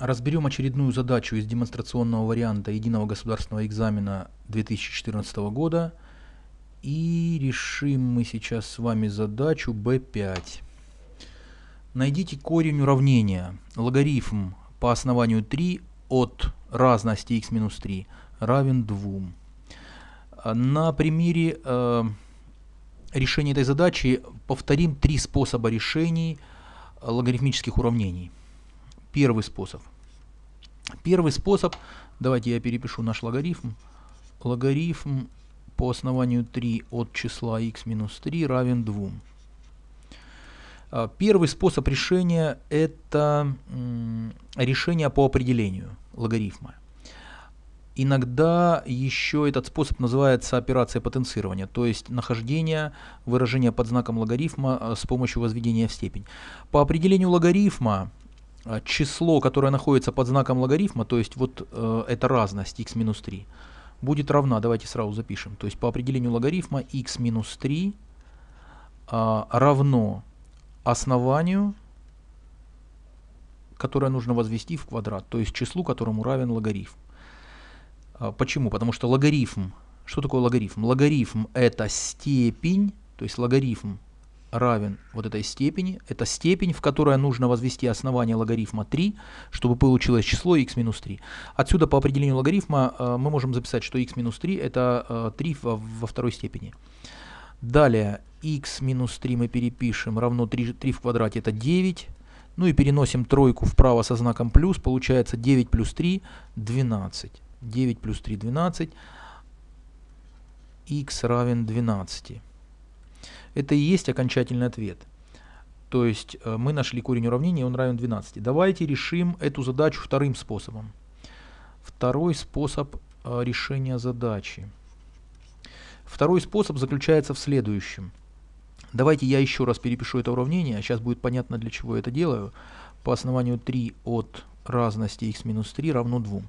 Разберем очередную задачу из демонстрационного варианта единого государственного экзамена 2014 года. И решим мы сейчас с вами задачу B5. Найдите корень уравнения логарифм по основанию 3 от разности x минус 3 равен 2. На примере э, решения этой задачи повторим три способа решений логарифмических уравнений – Первый способ. Первый способ, давайте я перепишу наш логарифм. Логарифм по основанию 3 от числа x минус 3 равен 2. А, первый способ решения это решение по определению логарифма. Иногда еще этот способ называется операция потенцирования, то есть нахождение выражения под знаком логарифма а, с помощью возведения в степень. По определению логарифма а, число, которое находится под знаком логарифма, то есть вот э, это разность x минус 3, будет равна, давайте сразу запишем, то есть по определению логарифма x минус 3 э, а, равно основанию, которое нужно возвести в квадрат, то есть числу, которому равен логарифм. А, почему? Потому что логарифм, что такое логарифм? Логарифм это степень, то есть логарифм равен вот этой степени. Это степень, в которой нужно возвести основание логарифма 3, чтобы получилось число x минус 3. Отсюда по определению логарифма э, мы можем записать, что x минус 3 это э, 3 во, во второй степени. Далее x минус 3 мы перепишем, равно 3, 3 в квадрате это 9. Ну и переносим тройку вправо со знаком плюс, получается 9 плюс 3 12. 9 плюс 3 12. x равен 12 это и есть окончательный ответ. То есть э, мы нашли корень уравнения, он равен 12. Давайте решим эту задачу вторым способом. Второй способ э, решения задачи. Второй способ заключается в следующем. Давайте я еще раз перепишу это уравнение, сейчас а будет понятно, для чего я это делаю. По основанию 3 от разности x минус 3 равно 2.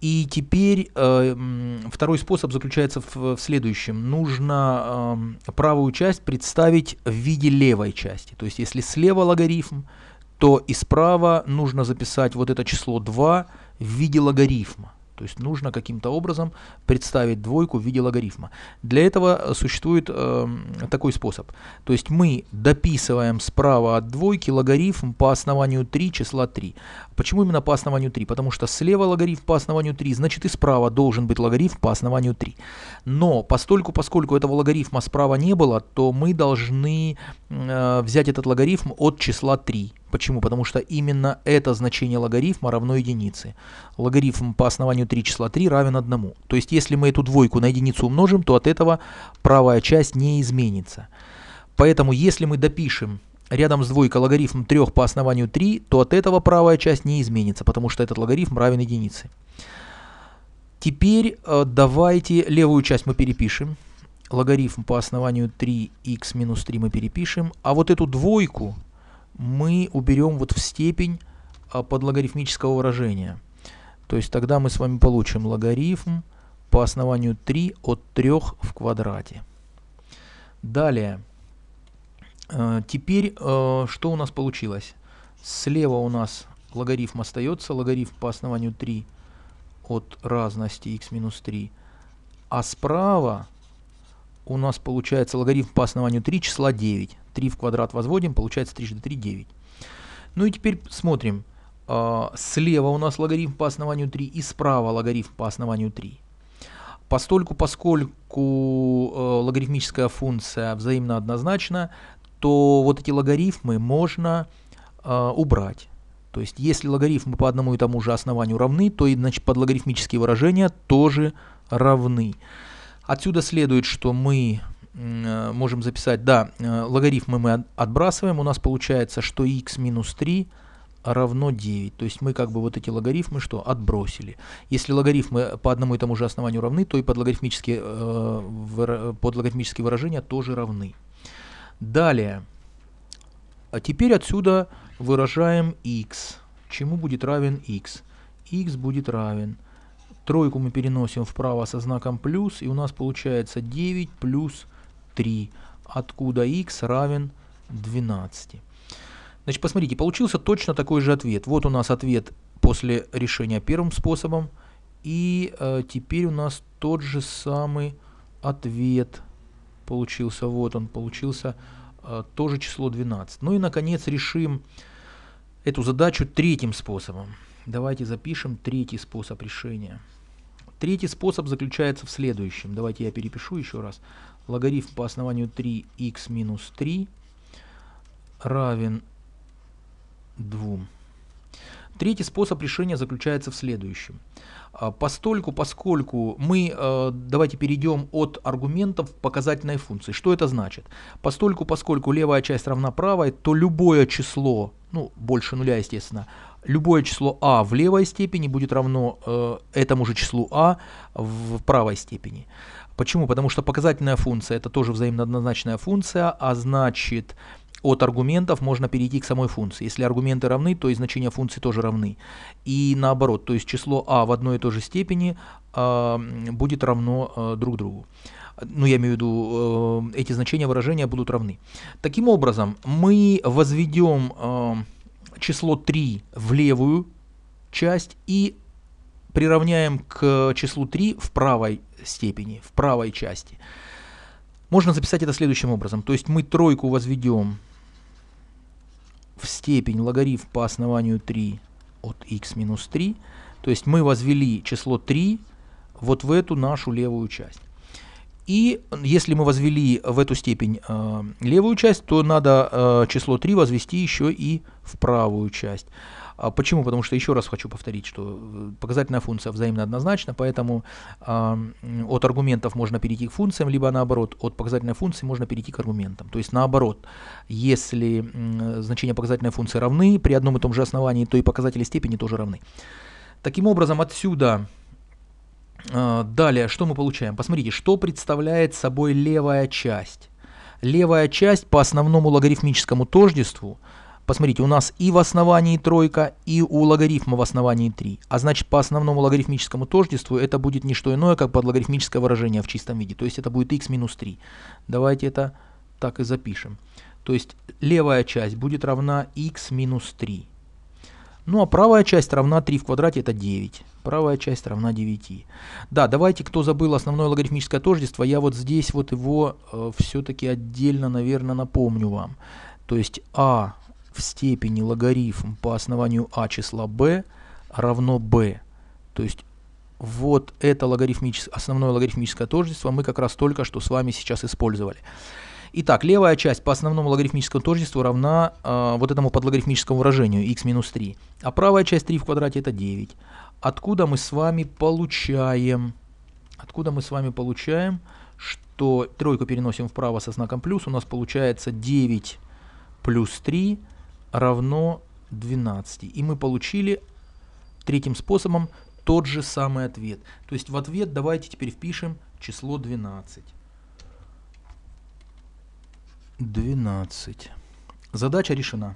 И теперь э, второй способ заключается в, в следующем. Нужно э, правую часть представить в виде левой части. То есть если слева логарифм, то и справа нужно записать вот это число 2 в виде логарифма. То есть нужно каким-то образом представить двойку в виде логарифма. Для этого э, существует э, такой способ. То есть мы дописываем справа от двойки логарифм по основанию 3 числа 3. Почему именно по основанию 3? Потому что слева логарифм по основанию 3, значит и справа должен быть логарифм по основанию 3. Но постольку, поскольку этого логарифма справа не было, то мы должны э, взять этот логарифм от числа 3. Почему? Потому что именно это значение логарифма равно единице. Логарифм по основанию 3 числа 3 равен 1. То есть если мы эту двойку на единицу умножим, то от этого правая часть не изменится. Поэтому если мы допишем рядом с двойкой логарифм 3 по основанию 3, то от этого правая часть не изменится, потому что этот логарифм равен единице. Теперь э, давайте левую часть мы перепишем. Логарифм по основанию 3х минус 3 мы перепишем. А вот эту двойку мы уберем вот в степень а, под логарифмического выражения. То есть тогда мы с вами получим логарифм по основанию 3 от 3 в квадрате. Далее. А, теперь а, что у нас получилось? Слева у нас логарифм остается, логарифм по основанию 3 от разности x минус 3. А справа у нас получается логарифм по основанию 3 числа 9. 3 в квадрат возводим, получается 3 3, 9. Ну и теперь смотрим. А, слева у нас логарифм по основанию 3 и справа логарифм по основанию 3. Постольку, поскольку э, логарифмическая функция взаимно однозначна, то вот эти логарифмы можно э, убрать. То есть если логарифмы по одному и тому же основанию равны, то и значит, подлогарифмические выражения тоже равны. Отсюда следует, что мы Э, можем записать, да, э, логарифмы мы отбрасываем, у нас получается, что x минус 3 равно 9. То есть мы как бы вот эти логарифмы что отбросили. Если логарифмы по одному и тому же основанию равны, то и подлогарифмические, э, подлогарифмические выражения тоже равны. Далее. А теперь отсюда выражаем x. Чему будет равен x? x будет равен. Тройку мы переносим вправо со знаком плюс, и у нас получается 9 плюс 9. 3, откуда x равен 12. Значит, посмотрите, получился точно такой же ответ. Вот у нас ответ после решения первым способом. И э, теперь у нас тот же самый ответ получился. Вот он, получился э, тоже число 12. Ну и, наконец, решим эту задачу третьим способом. Давайте запишем третий способ решения. Третий способ заключается в следующем. Давайте я перепишу еще раз логарифм по основанию 3х минус 3 равен 2. Третий способ решения заключается в следующем. А, постольку, поскольку мы, а, давайте перейдем от аргументов к показательной функции. Что это значит? Постольку, поскольку левая часть равна правой, то любое число, ну, больше нуля, естественно, любое число а в левой степени будет равно э, этому же числу а в правой степени. Почему? Потому что показательная функция это тоже взаимно функция, а значит от аргументов можно перейти к самой функции. Если аргументы равны, то и значения функции тоже равны. И наоборот, то есть число а в одной и той же степени э, будет равно э, друг другу ну я имею в виду, э, эти значения выражения будут равны. Таким образом, мы возведем э, число 3 в левую часть и приравняем к числу 3 в правой степени, в правой части. Можно записать это следующим образом. То есть мы тройку возведем в степень логарифм по основанию 3 от x минус 3. То есть мы возвели число 3 вот в эту нашу левую часть. И если мы возвели э, в эту степень э, левую часть, то надо э, число 3 возвести еще и в правую часть. А почему? Потому что еще раз хочу повторить, что э, показательная функция взаимно однозначна, поэтому э, от аргументов можно перейти к функциям, либо наоборот, от показательной функции можно перейти к аргументам. То есть наоборот, если э, значения показательной функции равны при одном и том же основании, то и показатели степени тоже равны. Таким образом, отсюда а, далее, что мы получаем? Посмотрите, что представляет собой левая часть. Левая часть по основному логарифмическому тождеству, посмотрите, у нас и в основании тройка, и у логарифма в основании 3. А значит, по основному логарифмическому тождеству это будет не что иное, как подлогарифмическое выражение в чистом виде. То есть это будет x минус 3. Давайте это так и запишем. То есть левая часть будет равна x минус 3. Ну а правая часть равна 3 в квадрате, это 9. Правая часть равна 9. Да, давайте, кто забыл основное логарифмическое тождество, я вот здесь вот его э, все-таки отдельно, наверное, напомню вам. То есть а в степени логарифм по основанию а числа b равно b. То есть вот это логарифмическое, основное логарифмическое тождество мы как раз только что с вами сейчас использовали. Итак, левая часть по основному логарифмическому тождеству равна э, вот этому подлогарифмическому выражению x минус 3. А правая часть 3 в квадрате это 9. Откуда мы с вами получаем? Откуда мы с вами получаем, что тройку переносим вправо со знаком плюс, у нас получается 9 плюс 3 равно 12. И мы получили третьим способом тот же самый ответ. То есть в ответ давайте теперь впишем число 12. 12. Задача решена.